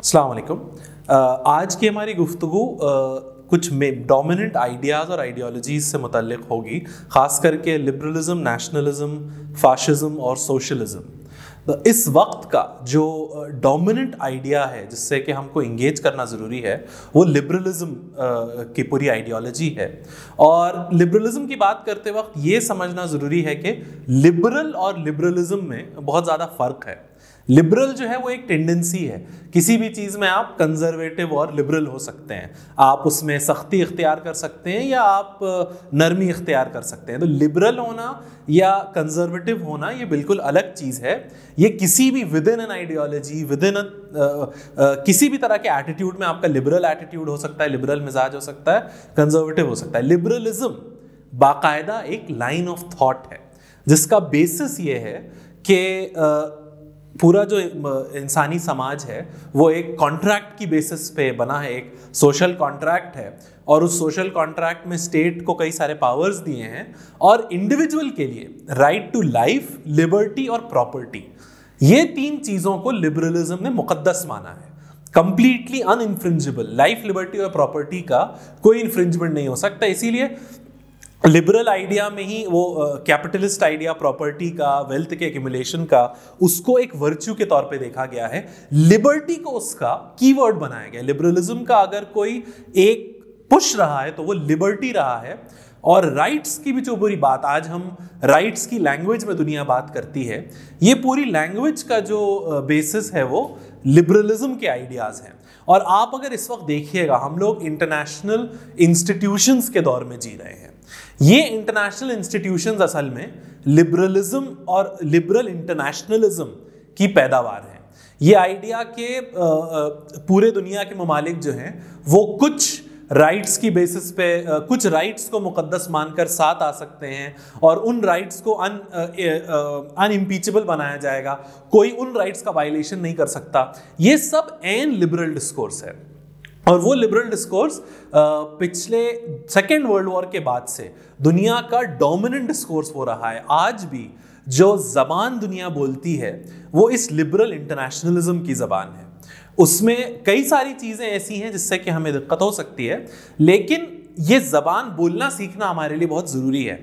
अलैक्म uh, आज की हमारी गुफ्तु uh, कुछ डोमिनेंट आइडियाज़ और आइडियोलॉजीज़ से मुतलक होगी ख़ास करके लिबरलिज्म नेशनलिज़म फाशिज़म और सोशलिज़म तो इस वक्त का जो डोमिनेंट uh, आइडिया है जिससे कि हमको इंगेज करना ज़रूरी है वो लिबरलिज्म की पूरी आइडियोलॉजी है और लिबरलिज्म की बात करते वक्त ये समझना ज़रूरी है कि लिबरल और लिबरलिज्म में बहुत ज़्यादा फ़र्क है लिबरल जो है वो एक टेंडेंसी है किसी भी चीज़ में आप कंजर्वेटिव और लिबरल हो सकते हैं आप उसमें सख्ती इख्तियार कर सकते हैं या आप नरमी इख्तियार कर सकते हैं तो लिबरल होना या कंजर्वेटिव होना ये बिल्कुल अलग चीज़ है ये किसी भी within an ideology within किसी भी तरह के एटीट्यूड में आपका लिबरल एटीट्यूड हो सकता है लिबरल मिजाज हो सकता है कंजर्वेटिव हो सकता है लिबरलिज्म बाकायदा एक लाइन ऑफ थॉट है जिसका बेसिस ये है कि पूरा जो इंसानी समाज है वो एक कॉन्ट्रैक्ट की बेसिस पे बना है एक सोशल कॉन्ट्रैक्ट है और उस सोशल कॉन्ट्रैक्ट में स्टेट को कई सारे पावर्स दिए हैं और इंडिविजुअल के लिए राइट टू लाइफ लिबर्टी और प्रॉपर्टी ये तीन चीज़ों को लिबरलिज्म ने मुकदस माना है कंप्लीटली अनइंफ्रिंजिबल लाइफ लिबर्टी और प्रॉपर्टी का कोई इन्फ्रिंजमेंट नहीं हो सकता इसीलिए लिबरल आइडिया में ही वो कैपिटलिस्ट आइडिया प्रॉपर्टी का वेल्थ के एक्यूमुलेशन का उसको एक वर्च्यू के तौर पे देखा गया है लिबर्टी को उसका कीवर्ड बनाया गया लिबरलिज्म का अगर कोई एक पुश रहा है तो वो लिबर्टी रहा है और राइट्स की भी जो पूरी बात आज हम राइट्स की लैंग्वेज में दुनिया बात करती है ये पूरी लैंग्वेज का जो बेसिस है वो लिबरलिज्म के आइडियाज़ हैं और आप अगर इस वक्त देखिएगा हम लोग इंटरनेशनल इंस्टीट्यूशंस के दौर में जी रहे हैं ये इंटरनेशनल इंस्टीट्यूशन असल में लिबरलिज्म और लिबरल इंटरनेशनलिज्म की पैदावार है ये आइडिया के पूरे दुनिया के ममालिक जो हैं वो कुछ राइट्स की बेसिस पे कुछ राइट्स को मुकद्दस मानकर साथ आ सकते हैं और उन राइट्स को अन अनइम्पीचेबल बनाया जाएगा कोई उन राइट्स का वायलेशन नहीं कर सकता ये सब एन लिबरल डिस्कोर्स है और वो लिबरल डिस्कोर्स पिछले सेकेंड वर्ल्ड वॉर के बाद से दुनिया का डोमिनेंट डिस्कोर्स हो रहा है आज भी जो जबान दुनिया बोलती है वो इस लिबरल इंटरनेशनलिज्म की जबान है उसमें कई सारी चीज़ें ऐसी हैं जिससे कि हमें दिक्कत हो सकती है लेकिन ये जबान बोलना सीखना हमारे लिए बहुत ज़रूरी है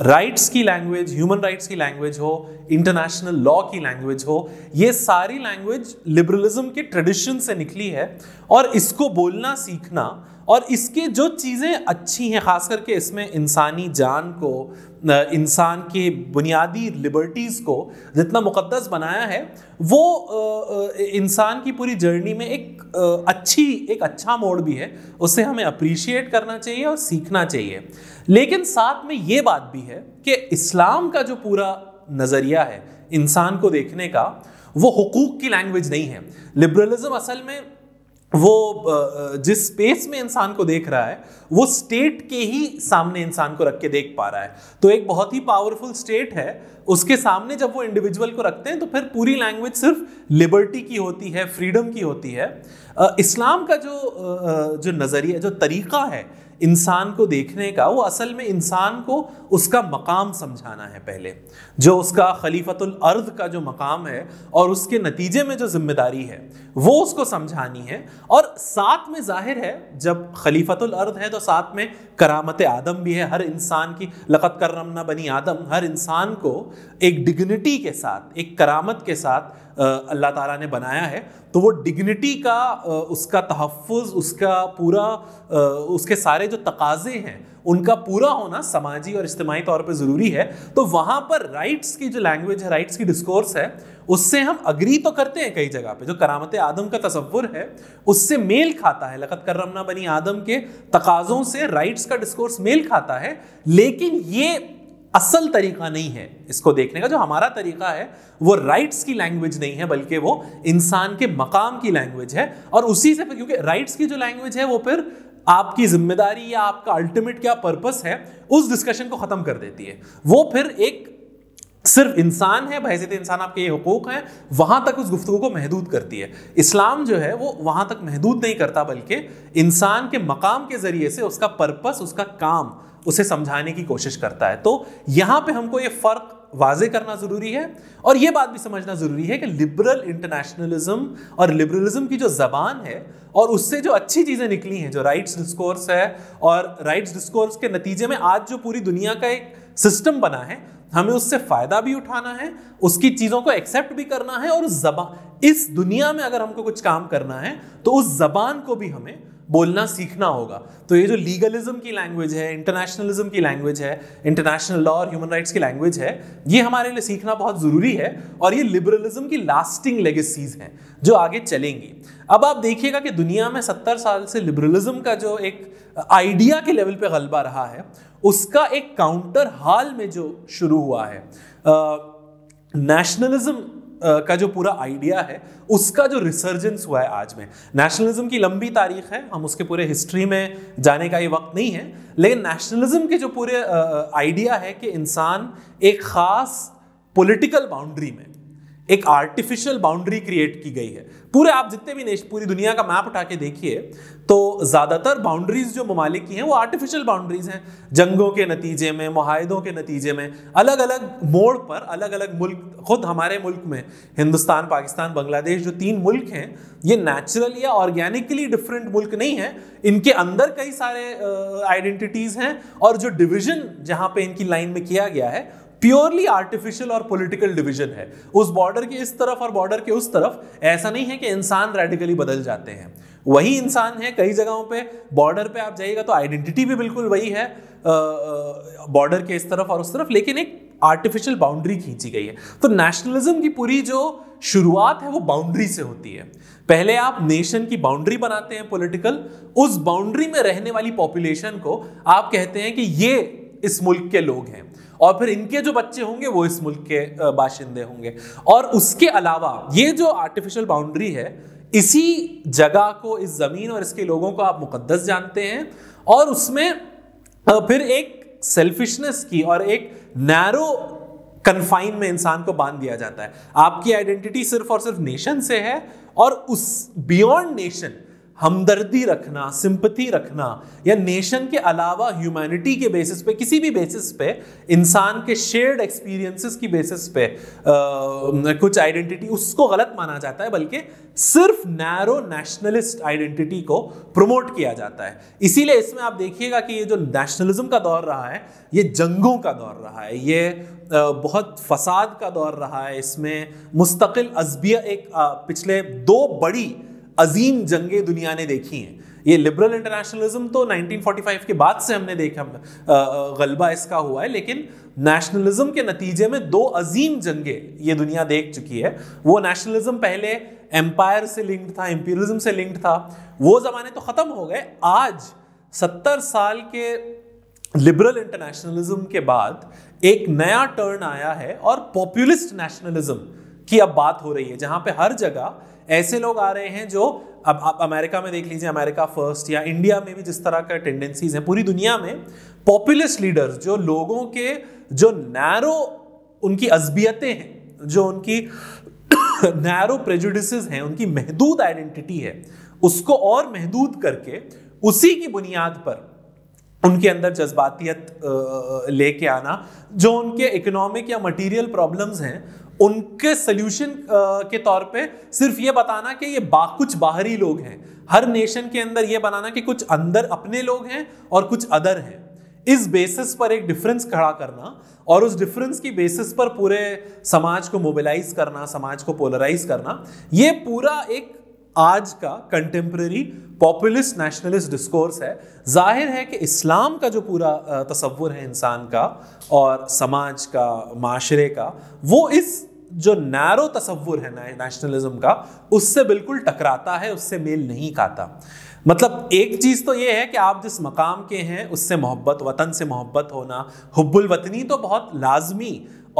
राइट्स की लैंग्वेज ह्यूमन राइट्स की लैंग्वेज हो इंटरनेशनल लॉ की लैंग्वेज हो ये सारी लैंग्वेज लिबरलिज्म के ट्रेडिशन से निकली है और इसको बोलना सीखना और इसके जो चीज़ें अच्छी हैं ख़ास करके इसमें इंसानी जान को इंसान के बुनियादी लिबर्टीज़ को जितना मुकदस बनाया है वो इंसान की पूरी जर्नी में एक अच्छी एक अच्छा मोड़ भी है उसे हमें अप्रिशिएट करना चाहिए और सीखना चाहिए लेकिन साथ में ये बात भी है कि इस्लाम का जो पूरा नज़रिया है इंसान को देखने का वो हकूक़ की लैंग्वेज नहीं है लिबरलिज़म असल में वो जिस स्पेस में इंसान को देख रहा है वो स्टेट के ही सामने इंसान को रख के देख पा रहा है तो एक बहुत ही पावरफुल स्टेट है उसके सामने जब वो इंडिविजुअल को रखते हैं तो फिर पूरी लैंग्वेज सिर्फ लिबर्टी की होती है फ्रीडम की होती है इस्लाम का जो जो नज़रिया जो तरीका है इंसान को देखने का वो असल में इंसान को उसका मकाम समझाना है पहले जो उसका खलीफतुल अर्द का जो मकाम है और उसके नतीजे में जो जिम्मेदारी है वो उसको समझानी है और साथ में जाहिर है जब खलीफतुल अर्द है तो साथ में करामत आदम भी है हर इंसान की लकत करमना बनी आदम हर इंसान को एक डिग्निटी के साथ एक करामत के साथ अल्लाह ताला ने बनाया है तो वो डिग्निटी का उसका तहफ़ उसका पूरा उसके सारे जो तकाजे हैं उनका पूरा होना समाजी और इज्तमाही तौर पे ज़रूरी है तो वहाँ पर राइट्स की जो लैंग्वेज है राइट्स की डिस्कोर्स है उससे हम अग्री तो करते हैं कई जगह पे जो करामत आदम का तस्वुर है उससे मेल खाता है लखत करमना बनी आदम के तकाज़ों से राइट्स का डिस्कोर्स मेल खाता है लेकिन ये असल तरीका नहीं है इसको देखने का जो हमारा तरीका है वो राइट्स की लैंग्वेज नहीं है बल्कि वो इंसान के मकाम की लैंग्वेज है और उसी से क्योंकि राइट्स की जो लैंग्वेज है वो फिर आपकी जिम्मेदारी या आपका अल्टीमेट क्या पर्पस है उस डिस्कशन को खत्म कर देती है वो फिर एक सिर्फ इंसान है बहसीत इंसान आपके ये हकूक हैं वहाँ तक उस गुफ्तु को महदूद करती है इस्लाम जो है वो वहाँ तक महदूद नहीं करता बल्कि इंसान के मकाम के ज़रिए से उसका पर्पस उसका काम उसे समझाने की कोशिश करता है तो यहाँ पे हमको ये फ़र्क वाजे करना ज़रूरी है और ये बात भी समझना ज़रूरी है कि लिबरल इंटरनेशनलिज्म और लिबरलिज्म की जो ज़बान है और उससे जो अच्छी चीज़ें निकली हैं जो राइट्स डिस्कोर्स है और राइट्स डिस्कोर्स के नतीजे में आज जो पूरी दुनिया का एक सिस्टम बना है हमें उससे फ़ायदा भी उठाना है उसकी चीज़ों को एक्सेप्ट भी करना है और उस जबान इस दुनिया में अगर हमको कुछ काम करना है तो उस जबान को भी हमें बोलना सीखना होगा तो ये जो लीगलिज्म की लैंग्वेज है इंटरनेशनलिज्म की लैंग्वेज है इंटरनेशनल लॉ और ह्यूमन राइट्स की लैंग्वेज है ये हमारे लिए सीखना बहुत ज़रूरी है और ये लिबरलिज्म की लास्टिंग लेगेसीज हैं जो आगे चलेंगी अब आप देखिएगा कि दुनिया में सत्तर साल से लिबरलिज्म का जो एक आइडिया के लेवल पर गलबा रहा है उसका एक काउंटर हाल में जो शुरू हुआ है नेशनलिज्म का जो पूरा आइडिया है उसका जो रिसर्जेंस हुआ है आज में नेशनलिज्म की लंबी तारीख है हम उसके पूरे हिस्ट्री में जाने का ये वक्त नहीं है लेकिन नेशनलिज्म के जो पूरे आइडिया है कि इंसान एक ख़ास पॉलिटिकल बाउंड्री में एक आर्टिफिशियल बाउंड्री क्रिएट की गई है पूरे आप जितने भी नेश पूरी दुनिया का मैप उठा के देखिए तो ज़्यादातर बाउंड्रीज जो ममालिक की हैं वो आर्टिफिशियल बाउंड्रीज हैं जंगों के नतीजे में माहिदों के नतीजे में अलग अलग मोड़ पर अलग अलग मुल्क खुद हमारे मुल्क में हिंदुस्तान पाकिस्तान बांग्लादेश जो तीन मुल्क हैं ये नेचुरल या ऑर्गेनिकली डिफरेंट मुल्क नहीं है इनके अंदर कई सारे आइडेंटिटीज़ हैं और जो डिविज़न जहाँ पर इनकी लाइन में किया गया है प्योरली आर्टिफिशियल और पॉलिटिकल डिवीजन है उस बॉर्डर के इस तरफ और बॉर्डर के उस तरफ ऐसा नहीं है कि इंसान रेडिकली बदल जाते हैं वही इंसान है कई जगहों पे बॉर्डर पे आप जाइएगा तो आइडेंटिटी भी बिल्कुल वही है बॉर्डर के इस तरफ और उस तरफ लेकिन एक आर्टिफिशियल बाउंड्री खींची गई है तो नेशनलिज्म की पूरी जो शुरुआत है वो बाउंड्री से होती है पहले आप नेशन की बाउंड्री बनाते हैं पॉलिटिकल उस बाउंड्री में रहने वाली पॉपुलेशन को आप कहते हैं कि ये इस मुल्क के लोग हैं और फिर इनके जो बच्चे होंगे वो इस मुल्क के बाशिंदे होंगे और उसके अलावा ये जो आर्टिफिशियल बाउंड्री है इसी जगह को इस ज़मीन और इसके लोगों को आप मुकदस जानते हैं और उसमें फिर एक सेल्फिशनेस की और एक नैरो कन्फाइन में इंसान को बांध दिया जाता है आपकी आइडेंटिटी सिर्फ और सिर्फ नेशन से है और उस बियॉन्ड नेशन हमदर्दी रखना सिंपथी रखना या नेशन के अलावा ह्यूमैनिटी के बेसिस पे किसी भी बेसिस पे इंसान के शेयर्ड एक्सपीरियंसेस की बेसिस पे आ, कुछ आइडेंटिटी उसको गलत माना जाता है बल्कि सिर्फ नैरो नेशनलिस्ट आइडेंटिटी को प्रमोट किया जाता है इसीलिए इसमें आप देखिएगा कि ये जो नेशनलिज्म का दौर रहा है ये जंगों का दौर रहा है ये बहुत फसाद का दौर रहा है इसमें मुस्तकिल अजबिया एक पिछले दो बड़ी अजीम जंगें दुनिया ने देखी हैं ये लिबरल इंटरनेशनलिज्म तो 1945 के बाद से हमने देखा गलबा इसका हुआ है लेकिन नेशनलिज्म के नतीजे में दो अजीम जंगे ये दुनिया देख चुकी है वो नेशनलिज्म पहले एम्पायर से लिंक्ड था एम्पीरिज्म से लिंक्ड था वो ज़माने तो ख़त्म हो गए आज सत्तर साल के लिबरल इंटरनेशनलिज्म के बाद एक नया टर्न आया है और पॉपुलिस्ट नेशनलिज्म की अब बात हो रही है जहां पे हर जगह ऐसे लोग आ रहे हैं जो अब आप अमेरिका में देख लीजिए अमेरिका फर्स्ट या इंडिया में भी जिस तरह का टेंडेंसीज हैं पूरी दुनिया में पॉपुलिस्ट लीडर्स जो लोगों के जो नैरो उनकी अजबियतें हैं जो उनकी नैरो प्रेजुडिस हैं उनकी महदूद आइडेंटिटी है उसको और महदूद करके उसी की बुनियाद पर उनके अंदर जज्बातियत लेके आना जो उनके इकोनॉमिक या मटेरियल प्रॉब्लम्स हैं उनके सोल्यूशन के तौर पे सिर्फ ये बताना कि ये बा कुछ बाहरी लोग हैं हर नेशन के अंदर ये बनाना कि कुछ अंदर अपने लोग हैं और कुछ अदर हैं इस बेसिस पर एक डिफरेंस खड़ा करना और उस डिफरेंस की बेसिस पर पूरे समाज को मोबिलाइज करना समाज को पोलराइज करना ये पूरा एक आज का कंटेम्प्रेरी पॉपुलिस्ट नेशनलिस्ट डिस्कोर्स है जाहिर है कि इस्लाम का जो पूरा तस्वुर है इंसान का और समाज का माशरे का वो इस जो नैरो तस्वुर है ना, नेशनलिज्म का उससे बिल्कुल टकराता है उससे मेल नहीं खाता मतलब एक चीज़ तो ये है कि आप जिस मकाम के हैं उससे मोहब्बत वतन से मोहब्बत होना हब्बुल वतनी तो बहुत लाजमी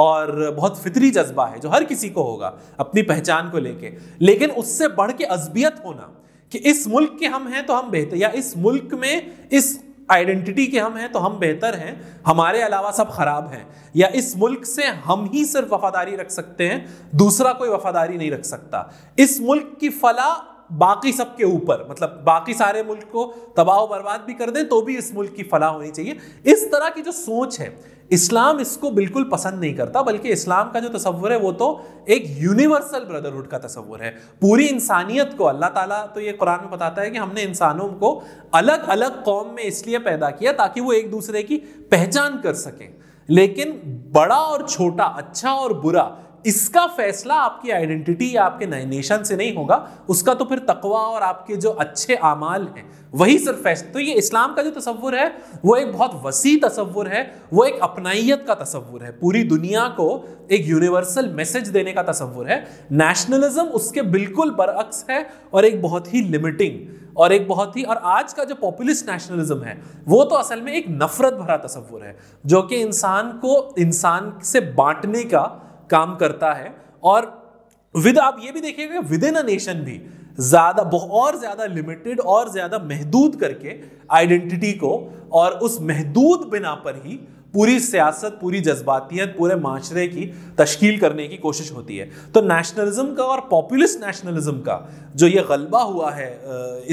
और बहुत फितरी जज्बा है जो हर किसी को होगा अपनी पहचान को लेके लेकिन उससे बढ़ के अजबियत होना कि इस मुल्क के हम हैं तो हम बेहतर या इस मुल्क में इस आइडेंटिटी के हम हैं तो हम बेहतर हैं हमारे अलावा सब खराब हैं या इस मुल्क से हम ही सिर्फ वफादारी रख सकते हैं दूसरा कोई वफादारी नहीं रख सकता इस मुल्क की फला बाकी सब के ऊपर मतलब बाकी सारे मुल्क को तबाह बर्बाद भी कर दें तो भी इस मुल्क की फलाह होनी चाहिए इस तरह की जो सोच है इस्लाम इसको बिल्कुल पसंद नहीं करता बल्कि इस्लाम का जो तस्वर है वो तो एक यूनिवर्सल ब्रदरहुड का तस्वर है पूरी इंसानियत को अल्लाह ताला तो ये कुरान में बताता है कि हमने इंसानों को अलग अलग कौम में इसलिए पैदा किया ताकि वो एक दूसरे की पहचान कर सकें लेकिन बड़ा और छोटा अच्छा और बुरा इसका फैसला आपकी आइडेंटिटी या आपके नेशन से नहीं होगा उसका तो फिर तकवा और आपके जो अच्छे आमाल हैं वही सिर्फ फैसला तो ये इस्लाम का जो तस्वुर है वो एक बहुत वसी तस्वुर है वो एक अपनाइत का तस्वुर है पूरी दुनिया को एक यूनिवर्सल मैसेज देने का तस्वुर है नेशनलिज्म उसके बिल्कुल बरअक्स है और एक बहुत ही लिमिटिंग और एक बहुत ही और आज का जो पॉपुलिस्ट नेशनलिज्म है वो तो असल में एक नफरत भरा तस्वुर है जो कि इंसान को इंसान से बांटने का काम करता है और विद आप ये भी देखिएगा विद इन अ नेशन भी ज़्यादा और ज़्यादा लिमिटेड और ज़्यादा महदूद करके आइडेंटिटी को और उस महदूद बिना पर ही पूरी सियासत पूरी जज्बातियत पूरे माशरे की तश्कील करने की कोशिश होती है तो नेशनलिज्म का और पॉपुलिस्ट नेशनलिज्म का जो ये गलबा हुआ है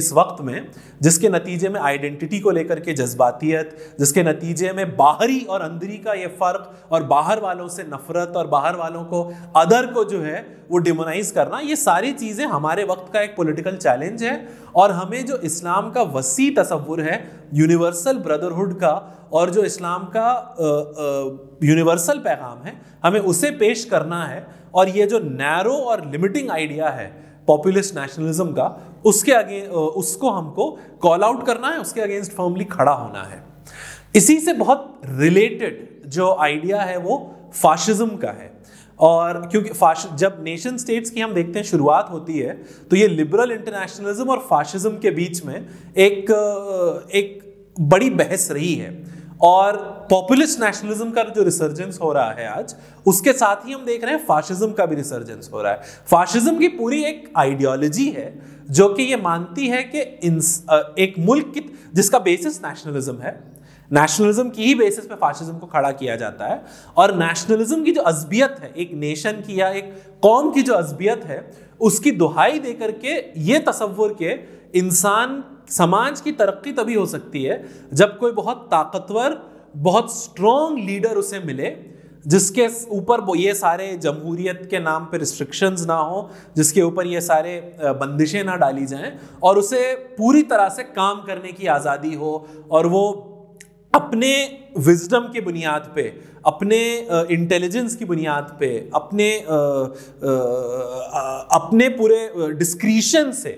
इस वक्त में जिसके नतीजे में आइडेंटिटी को लेकर के जज्बातियत जिसके नतीजे में बाहरी और अंदरी का ये फ़र्क और बाहर वालों से नफरत और बाहर वालों को अदर को जो है वो डिमोनाइज करना ये सारी चीज़ें हमारे वक्त का एक पोलिटिकल चैलेंज है और हमें जो इस्लाम का वसी तस्वुर है यूनिवर्सल ब्रदरहुड का और जो इस्लाम का यूनिवर्सल पैगाम है हमें उसे पेश करना है और ये जो नैरो और लिमिटिंग आइडिया है पॉपुलिस्ट नेशनलिज्म का उसके आगे उसको हमको कॉल आउट करना है उसके अगेंस्ट फर्मली खड़ा होना है इसी से बहुत रिलेटेड जो आइडिया है वो फाशिज्म का है और क्योंकि फाश जब नेशन स्टेट्स की हम देखते हैं शुरुआत होती है तो ये लिबरल इंटरनेशनलिज्म और फाशिज्म के बीच में एक एक बड़ी बहस रही है और पॉपुलिस्ट नेशनलिज्म का जो रिसर्जेंस हो रहा है आज उसके साथ ही हम देख रहे हैं फासिज्म का भी रिसर्जेंस हो रहा है फासिज्म की पूरी एक आइडियोलॉजी है जो कि ये मानती है कि एक मुल्क की जिसका बेसिस नेशनलिज्म है नेशनलिज्म की ही बेसिस पे फासिज्म को खड़ा किया जाता है और नेशनलिज्म की जो असबियत है एक नेशन की या एक कौम की जो असबियत है उसकी दुहाई देकर के ये तस्वुर के इंसान समाज की तरक्की तभी हो सकती है जब कोई बहुत ताकतवर बहुत स्ट्रॉन्ग लीडर उसे मिले जिसके ऊपर ये सारे जमहूरियत के नाम पर रिस्ट्रिक्शंस ना हो जिसके ऊपर ये सारे बंदिशें ना डाली जाएं और उसे पूरी तरह से काम करने की आज़ादी हो और वो अपने विजडम के बुनियाद पे अपने इंटेलिजेंस की बुनियाद पे अपने अपने पूरे डिस्क्रीशन से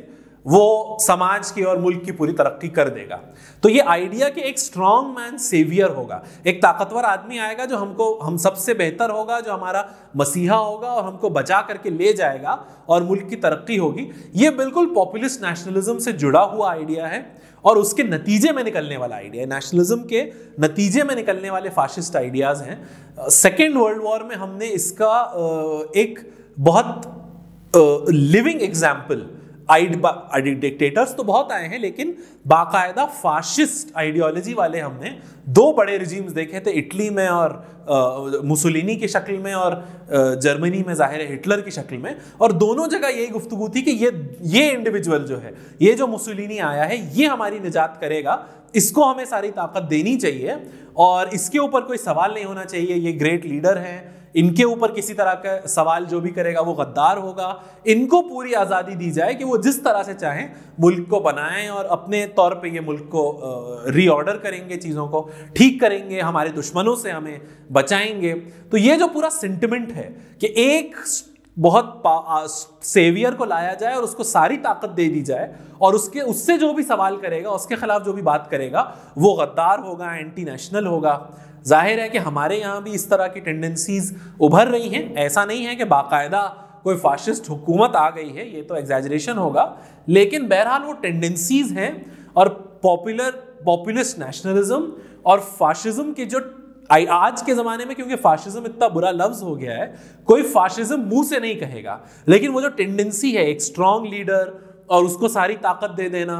वो समाज की और मुल्क की पूरी तरक्की कर देगा तो ये आइडिया कि एक स्ट्रांग मैन सेवियर होगा एक ताकतवर आदमी आएगा जो हमको हम सबसे बेहतर होगा जो हमारा मसीहा होगा और हमको बचा करके ले जाएगा और मुल्क की तरक्की होगी ये बिल्कुल पॉपुलिस्ट नेशनलिज्म से जुड़ा हुआ आइडिया है और उसके नतीजे में निकलने वाला आइडिया है नेशनलिज्म के नतीजे में निकलने वाले फाशिस्ट आइडियाज़ हैं सेकेंड वर्ल्ड वॉर में हमने इसका एक बहुत लिविंग एग्जाम्पल डिक्टेटर्स तो बहुत आए हैं लेकिन बाकायदा फाशिस्ट आइडियोलॉजी वाले हमने दो बड़े रिजीम्स देखे थे इटली में और मुसोलिनी की शक्ल में और जर्मनी में जाहिर है हिटलर की शक्ल में और दोनों जगह यही गुफ्तगु थी कि ये ये इंडिविजुअल जो है ये जो मुसोलिनी आया है ये हमारी निजात करेगा इसको हमें सारी ताकत देनी चाहिए और इसके ऊपर कोई सवाल नहीं होना चाहिए ये ग्रेट लीडर हैं इनके ऊपर किसी तरह का सवाल जो भी करेगा वो गद्दार होगा इनको पूरी आज़ादी दी जाए कि वो जिस तरह से चाहें मुल्क को बनाएं और अपने तौर पे ये मुल्क को रीऑर्डर करेंगे चीज़ों को ठीक करेंगे हमारे दुश्मनों से हमें बचाएंगे तो ये जो पूरा सेंटिमेंट है कि एक बहुत सेवियर को लाया जाए और उसको सारी ताकत दे दी जाए और उसके उससे जो भी सवाल करेगा उसके खिलाफ जो भी बात करेगा वो गद्दार होगा एंटी नेशनल होगा जाहिर है कि हमारे यहाँ भी इस तरह की टेंडेंसीज उभर रही हैं ऐसा नहीं है कि बाकायदा कोई फाशिस्ट हुकूमत आ गई है ये तो एग्जेजरेशन होगा लेकिन बहरहाल वो टेंडेंसीज हैं और पॉपुलर पॉपुलिस्ट नेशनलिज्म और फाशिज्म के जो आज के ज़माने में क्योंकि फाशिज्म इतना बुरा लफ्ज़ हो गया है कोई फाशिज्म मुंह से नहीं कहेगा लेकिन वो जो टेंडेंसी है एक स्ट्रांग लीडर और उसको सारी ताकत दे देना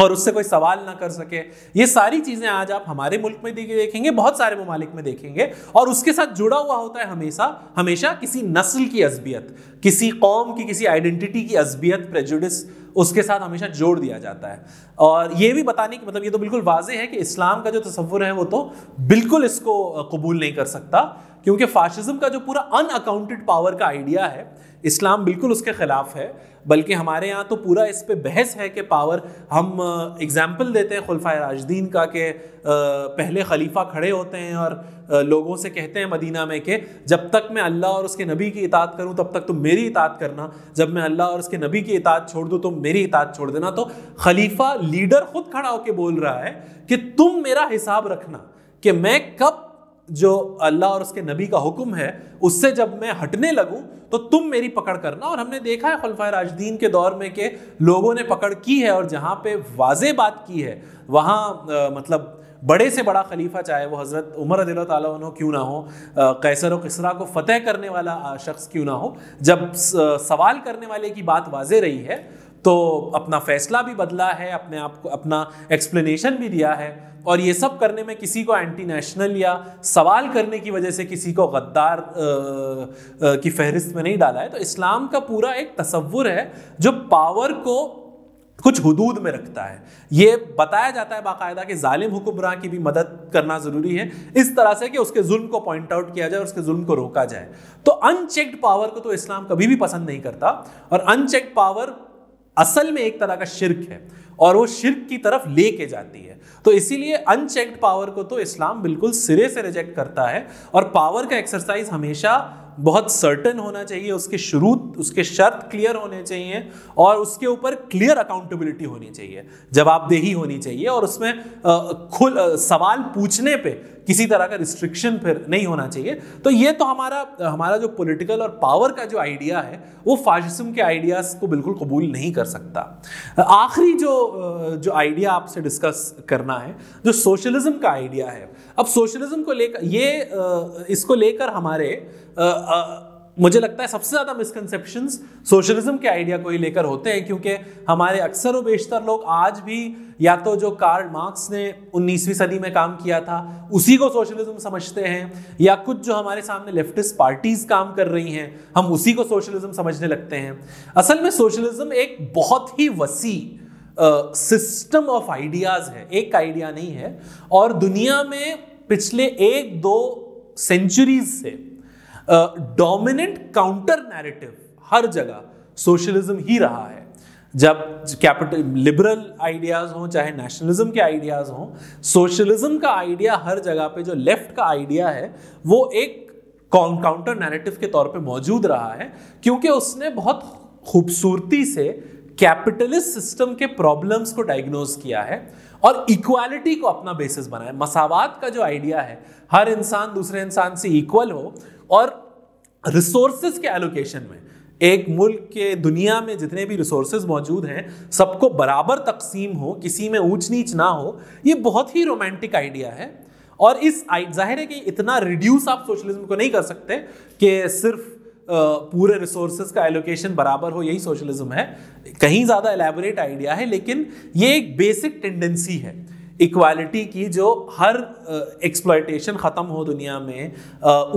और उससे कोई सवाल ना कर सके ये सारी चीज़ें आज आप हमारे मुल्क में देखेंगे बहुत सारे ममालिक में देखेंगे और उसके साथ जुड़ा हुआ होता है हमेशा हमेशा किसी नस्ल की असबियत किसी कौम की किसी आइडेंटिटी की असबियत प्रेजुडिस उसके साथ हमेशा जोड़ दिया जाता है और ये भी बताने की मतलब ये तो बिल्कुल वाजे है कि इस्लाम का जो तस्वुर है वो तो बिल्कुल इसको कबूल नहीं कर सकता क्योंकि फाशिज़म का जो पूरा अनअकाउंटेड पावर का आइडिया है इस्लाम बिल्कुल उसके ख़िलाफ़ है बल्कि हमारे यहाँ तो पूरा इस पर बहस है कि पावर हम एग्ज़ाम्पल देते हैं खुलफा राजदीन का कि पहले खलीफा खड़े होते हैं और लोगों से कहते हैं मदीना में कि जब तक मैं अल्लाह और उसके नबी की इतात करूं तब तक तुम मेरी इतात करना जब मैं अल्लाह और उसके नबी की इतात छोड़ दूं तुम मेरी इतात छोड़ देना तो खलीफा लीडर खुद खड़ा होकर बोल रहा है कि तुम मेरा हिसाब रखना कि मैं कब जो अल्लाह और उसके नबी का हुक्म है उससे जब मैं हटने लगूं तो तुम मेरी पकड़ करना और हमने देखा है खलफा राजदीन के दौर में कि लोगों ने पकड़ की है और जहाँ पे वाज बात की है वहाँ मतलब बड़े से बड़ा खलीफा चाहे वो हज़रत उमर रदील तु क्यों ना हो कैसर व किसरा को फ़तेह करने वाला शख्स क्यों ना हो जब सवाल करने वाले की बात वाज रही है तो अपना फैसला भी बदला है अपने आप को अपना एक्सप्लेनेशन भी दिया है और ये सब करने में किसी को एंटी नेशनल या सवाल करने की वजह से किसी को गद्दार आ, आ, की फहरिस्त में नहीं डाला है तो इस्लाम का पूरा एक तस्वुर है जो पावर को कुछ हदूद में रखता है ये बताया जाता है बाकायदा कि ालिम हुक्मरां की भी मदद करना ज़रूरी है इस तरह से कि उसके जुल्म को पॉइंट आउट किया जाए और उसके जुल्म को रोका जाए तो अनचेक्ड पावर को तो इस्लाम कभी भी पसंद नहीं करता और अनचेक्ड पावर असल में एक तरह का शिरक है और वो शिरक की तरफ लेके जाती है तो इसीलिए अनचेक्ड पावर को तो इस्लाम बिल्कुल सिरे से रिजेक्ट करता है और पावर का एक्सरसाइज हमेशा बहुत सर्टन होना चाहिए उसके शुरू उसके शर्त क्लियर होने चाहिए और उसके ऊपर क्लियर अकाउंटेबिलिटी होनी चाहिए जवाबदेही होनी चाहिए और उसमें खुल सवाल पूछने पे किसी तरह का रिस्ट्रिक्शन फिर नहीं होना चाहिए तो ये तो हमारा हमारा जो पॉलिटिकल और पावर का जो आइडिया है वो फाशिज्म के आइडियाज़ को बिल्कुल कबूल नहीं कर सकता आखिरी जो जो आइडिया आपसे डिस्कस करना है जो सोशलिज्म का आइडिया है अब सोशलिज्म को लेकर ये इसको लेकर हमारे मुझे लगता है सबसे ज़्यादा मिसकनसेप्शन सोशलिज्म के आइडिया को ही लेकर होते हैं क्योंकि हमारे अक्सर व बेशतर लोग आज भी या तो जो कार्ल मार्क्स ने 19वीं सदी में काम किया था उसी को सोशलिज्म समझते हैं या कुछ जो हमारे सामने लेफ्टिस्ट पार्टीज काम कर रही हैं हम उसी को सोशलिज्म समझने लगते हैं असल में सोशलिज्म एक बहुत ही वसी सिस्टम ऑफ आइडियाज़ है एक आइडिया नहीं है और दुनिया में पिछले एक दो सेंचुरीज से डोमिनेंट काउंटर नैरेटिव हर जगह सोशलिज्म ही रहा है जब कैपिटल लिबरल आइडियाज़ हों चाहे नेशनलिज्म के आइडियाज़ हों सोशलिज्म का आइडिया हर जगह पे जो लेफ्ट का आइडिया है वो एक काउंटर नैरेटिव के तौर पे मौजूद रहा है क्योंकि उसने बहुत खूबसूरती से कैपिटलिस्ट सिस्टम के प्रॉब्लम्स को डायग्नोज किया है और इक्वालिटी को अपना बेसिस बनाया मसावात का जो आइडिया है हर इंसान दूसरे इंसान से इक्वल हो और रिसोर्सेज के एलोकेशन में एक मुल्क के दुनिया में जितने भी रिसोर्सेज मौजूद हैं सबको बराबर तकसीम हो किसी में ऊंच नीच ना हो ये बहुत ही रोमांटिक आइडिया है और इस जाहिर है कि इतना रिड्यूस आप सोशलिज्म को नहीं कर सकते कि सिर्फ पूरे रिसोर्सेज का एलोकेशन बराबर हो यही सोशलिज्म है कहीं ज़्यादा एलेबोरेट आइडिया है लेकिन ये एक बेसिक टेंडेंसी है इक्वालिटी की जो हर एक्सप्लॉयटेशन ख़त्म हो दुनिया में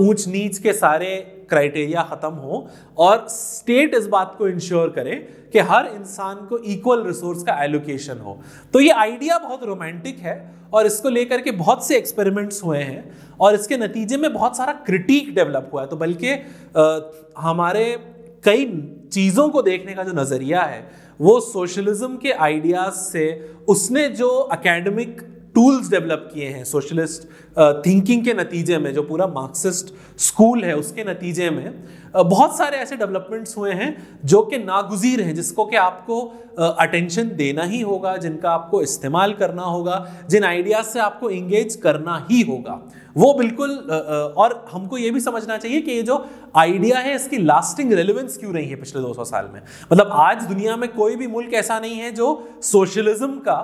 ऊंच नीच के सारे क्राइटेरिया ख़त्म हो और स्टेट इस बात को इंश्योर करे कि हर इंसान को इक्वल रिसोर्स का एलोकेशन हो तो ये आइडिया बहुत रोमांटिक है और इसको लेकर के बहुत से एक्सपेरिमेंट्स हुए हैं और इसके नतीजे में बहुत सारा क्रिटिक डेवलप हुआ है तो बल्कि हमारे कई चीज़ों को देखने का जो नज़रिया है वो सोशलिज्म के आइडियाज़ से उसने जो एकेडमिक टूल्स डेवलप किए हैं सोशलिस्ट थिंकिंग के नतीजे में जो पूरा मार्क्सिस्ट स्कूल है उसके नतीजे में बहुत सारे ऐसे डेवलपमेंट्स हुए हैं जो कि नागुजीर हैं जिसको कि आपको अटेंशन देना ही होगा जिनका आपको इस्तेमाल करना होगा जिन आइडियाज़ से आपको इंगेज करना ही होगा वो बिल्कुल और हमको ये भी समझना चाहिए कि ये जो आइडिया है इसकी लास्टिंग रेलिवेंस क्यों रही है पिछले 200 साल में मतलब आज दुनिया में कोई भी मुल्क ऐसा नहीं है जो सोशलिज्म का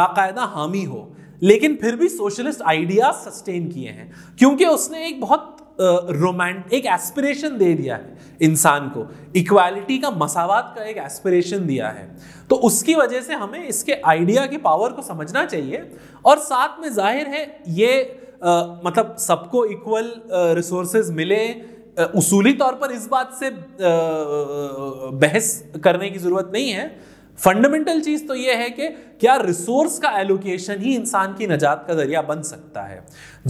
बाकायदा हामी हो लेकिन फिर भी सोशलिस्ट आइडियाज सस्टेन किए हैं क्योंकि उसने एक बहुत रोमांट एक एस्पिरेशन दे दिया है इंसान को इक्वालिटी का मसावात का एक एस्पिरेशन दिया है तो उसकी वजह से हमें इसके आइडिया के पावर को समझना चाहिए और साथ में जाहिर है ये आ, मतलब सबको इक्वल रिसोर्सेज मिले उसूली तौर पर इस बात से बहस करने की ज़रूरत नहीं है फंडामेंटल चीज तो यह है कि क्या रिसोर्स का एलोकेशन ही इंसान की नजात का जरिया बन सकता है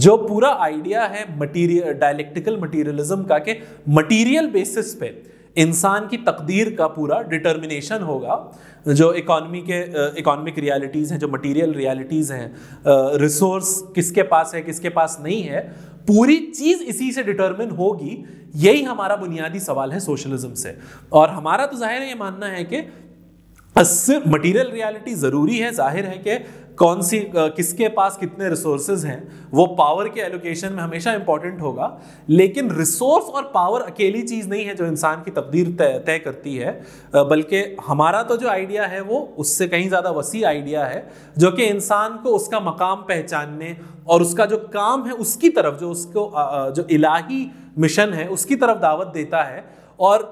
जो पूरा आइडिया है मटीरियल डायलेक्टिकल मटीरियलिज्म का कि मटीरियल बेसिस पे इंसान की तकदीर का पूरा डिटर्मिनेशन होगा जो इकोनॉमी के इकोनॉमिक रियलिटीज़ हैं जो मटेरियल रियलिटीज़ हैं रिसोर्स किसके पास है किसके पास नहीं है पूरी चीज़ इसी से डिटर्मिन होगी यही हमारा बुनियादी सवाल है सोशलिज्म से और हमारा तो जाहिर है ये मानना है कि मटीरियल रियलिटी ज़रूरी है जाहिर है कि कौन सी किसके पास कितने रिसोर्सेज हैं वो पावर के एलोकेशन में हमेशा इंपॉर्टेंट होगा लेकिन रिसोर्स और पावर अकेली चीज़ नहीं है जो इंसान की तकदीर तय तय करती है बल्कि हमारा तो जो आइडिया है वो उससे कहीं ज़्यादा वसी आइडिया है जो कि इंसान को उसका मकाम पहचानने और उसका जो काम है उसकी तरफ जो उसको जो इलाही मिशन है उसकी तरफ दावत देता है और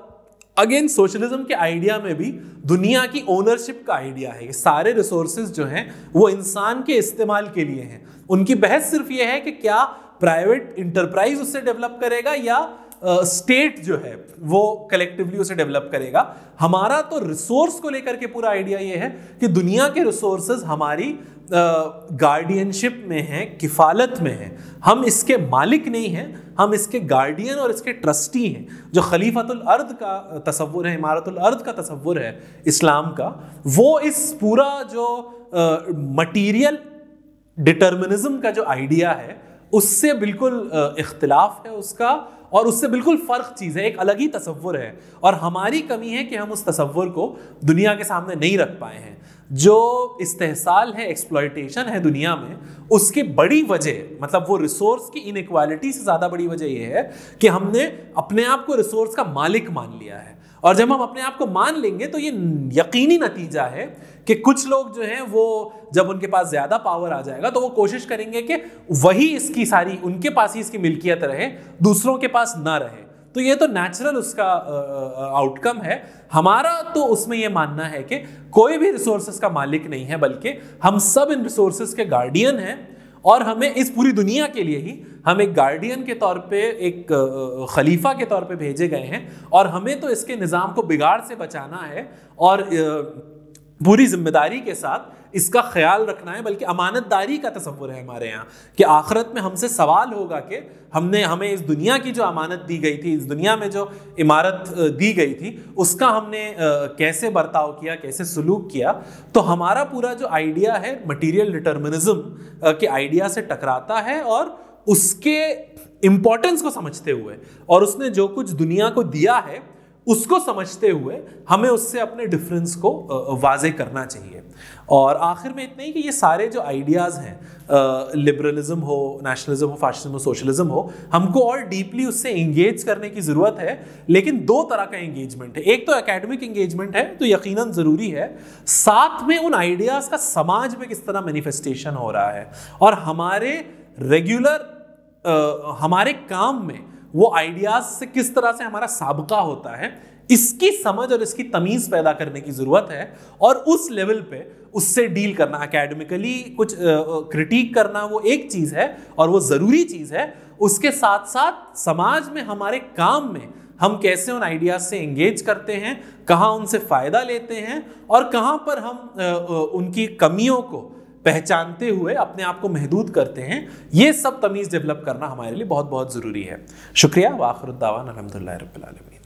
अगेन सोशलिज्म के आइडिया में भी दुनिया की ओनरशिप का आइडिया है ये सारे रिसोर्सेज जो हैं वो इंसान के इस्तेमाल के लिए हैं उनकी बहस सिर्फ ये है कि क्या प्राइवेट इंटरप्राइज उससे डेवलप करेगा या स्टेट जो है वो कलेक्टिवली उसे डेवलप करेगा हमारा तो रिसोर्स को लेकर के पूरा आइडिया ये है कि दुनिया के रिसोर्सेज हमारी गार्डियनशिप में है किफ़ालत में है हम इसके मालिक नहीं हैं हम इसके गार्डियन और इसके ट्रस्टी हैं जो खलीफतुल अर्द का तस्वुर है इमारतुल अर्द का तस्वुर है इस्लाम का वो इस पूरा जो मटीरियल डिटर्मिनिज्म का जो आइडिया है उससे बिल्कुल इख्तलाफ है उसका और उससे बिल्कुल फ़र्क चीज़ है एक अलग ही तस्वुर है और हमारी कमी है कि हम उस तस्वुर को दुनिया के सामने नहीं रख पाए हैं जो इस्तेसाल है एक्सप्लॉयटेशन है दुनिया में उसकी बड़ी वजह मतलब वो रिसोर्स की इनक्वालिटी से ज़्यादा बड़ी वजह यह है कि हमने अपने आप को रिसोर्स का मालिक मान लिया है और जब हम अपने आप को मान लेंगे तो ये यकीनी नतीजा है कि कुछ लोग जो हैं वो जब उनके पास ज़्यादा पावर आ जाएगा तो वो कोशिश करेंगे कि वही इसकी सारी उनके पास ही इसकी मिल्कियत रहे दूसरों के पास ना रहे तो ये तो नेचुरल उसका आउटकम है हमारा तो उसमें ये मानना है कि कोई भी रिसोर्सेज का मालिक नहीं है बल्कि हम सब इन रिसोर्सेज के गार्डियन हैं और हमें इस पूरी दुनिया के लिए ही हम एक गार्डियन के तौर पे एक खलीफा के तौर पे भेजे गए हैं और हमें तो इसके निज़ाम को बिगाड़ से बचाना है और पूरी जिम्मेदारी के साथ इसका ख्याल रखना है बल्कि अमानतदारी का तस्वुर है हमारे यहाँ कि आखिरत में हमसे सवाल होगा कि हमने हमें इस दुनिया की जो अमानत दी गई थी इस दुनिया में जो इमारत दी गई थी उसका हमने कैसे बर्ताव किया कैसे सलूक किया तो हमारा पूरा जो आइडिया है मटीरियल डिटर्मिनिज्म के आइडिया से टकराता है और उसके इम्पोर्टेंस को समझते हुए और उसने जो कुछ दुनिया को दिया है उसको समझते हुए हमें उससे अपने डिफरेंस को वाजे करना चाहिए और आखिर में इतना ही कि ये सारे जो आइडियाज़ हैं लिबरलिज्म हो नेशनलिज्म हो फाशलिज्म हो सोशलिज्म हो हमको और डीपली उससे इंगेज करने की ज़रूरत है लेकिन दो तरह का एंगेजमेंट है एक तो एकेडमिक एंगेजमेंट है तो यकीनन ज़रूरी है साथ में उन आइडियाज़ का समाज में किस तरह मैनिफेस्टेशन हो रहा है और हमारे रेगुलर हमारे काम में वो आइडियाज से किस तरह से हमारा सबका होता है इसकी समझ और इसकी तमीज पैदा करने की जरूरत है और उस लेवल पे उससे डील करना एकेडमिकली कुछ क्रिटिक करना वो एक चीज है और वो जरूरी चीज है उसके साथ साथ समाज में हमारे काम में हम कैसे उन आइडियाज से एंगेज करते हैं कहाँ उनसे फ़ायदा लेते हैं और कहाँ पर हम उनकी कमियों को पहचानते हुए अपने आप को महदूद करते हैं ये सब तमीज़ डेवलप करना हमारे लिए बहुत बहुत ज़रूरी है शुक्रिया वाखरुद्दावान अलहमदिल्ला रबालमी